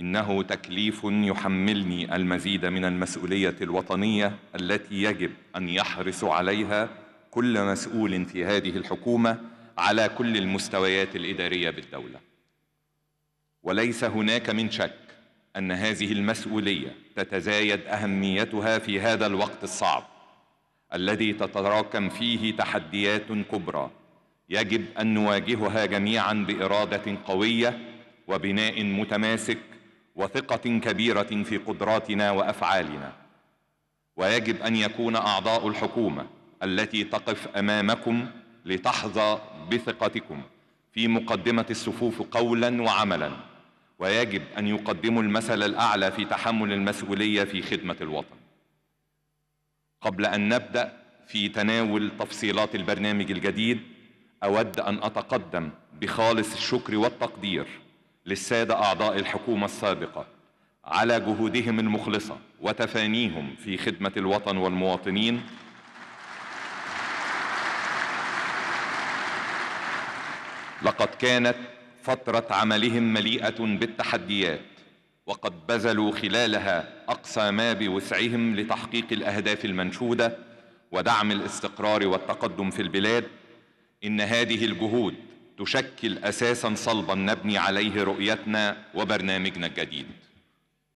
إنه تكليف يحملني المزيد من المسؤولية الوطنية التي يجب أن يحرص عليها كل مسؤول في هذه الحكومة على كل المستويات الإدارية بالدولة وليس هناك من شك أن هذه المسؤولية تتزايد أهميتها في هذا الوقت الصعب الذي تتراكم فيه تحديات كبرى يجب أن نواجهها جميعا بإرادة قوية وبناء متماسك وثقه كبيره في قدراتنا وافعالنا ويجب ان يكون اعضاء الحكومه التي تقف امامكم لتحظى بثقتكم في مقدمه الصفوف قولا وعملا ويجب ان يقدموا المثل الاعلى في تحمل المسؤوليه في خدمه الوطن قبل ان نبدا في تناول تفصيلات البرنامج الجديد اود ان اتقدم بخالص الشكر والتقدير للسادة أعضاء الحكومة السابقة على جهودهم المخلصة وتفانيهم في خدمة الوطن والمواطنين لقد كانت فترة عملهم مليئة بالتحديات وقد بذلوا خلالها أقصى ما بوسعهم لتحقيق الأهداف المنشودة ودعم الاستقرار والتقدم في البلاد إن هذه الجهود تشكل اساسا صلبا نبني عليه رؤيتنا وبرنامجنا الجديد